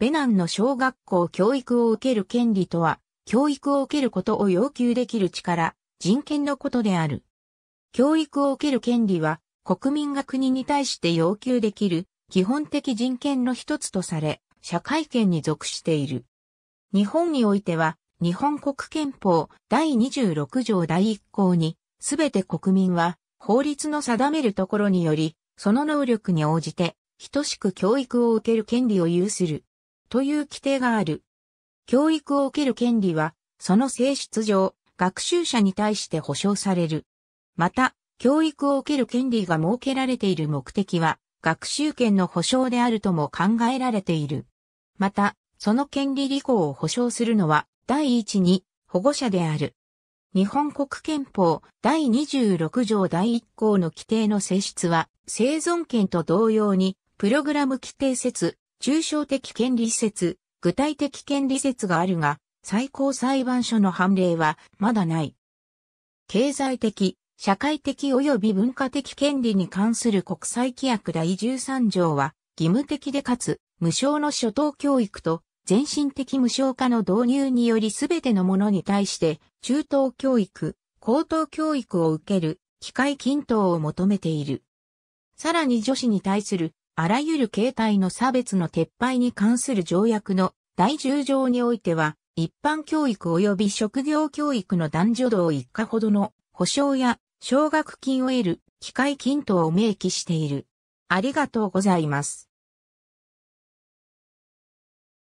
ベナンの小学校教育を受ける権利とは、教育を受けることを要求できる力、人権のことである。教育を受ける権利は、国民が国に対して要求できる基本的人権の一つとされ、社会権に属している。日本においては、日本国憲法第26条第1項に、すべて国民は法律の定めるところにより、その能力に応じて、等しく教育を受ける権利を有するという規定がある。教育を受ける権利は、その性質上、学習者に対して保障される。また、教育を受ける権利が設けられている目的は、学習権の保障であるとも考えられている。また、その権利履行を保障するのは、第一に、保護者である。日本国憲法第26条第1項の規定の性質は、生存権と同様に、プログラム規定説抽象的権利説、具体的権利説があるが、最高裁判所の判例はまだない。経済的、社会的及び文化的権利に関する国際規約第13条は、義務的でかつ、無償の初等教育と、全身的無償化の導入によりすべてのものに対して、中等教育、高等教育を受ける、機会均等を求めている。さらに女子に対するあらゆる形態の差別の撤廃に関する条約の第10条においては、一般教育及び職業教育の男女同一家ほどの保障や奨学金を得る機会均等を明記している。ありがとうございます。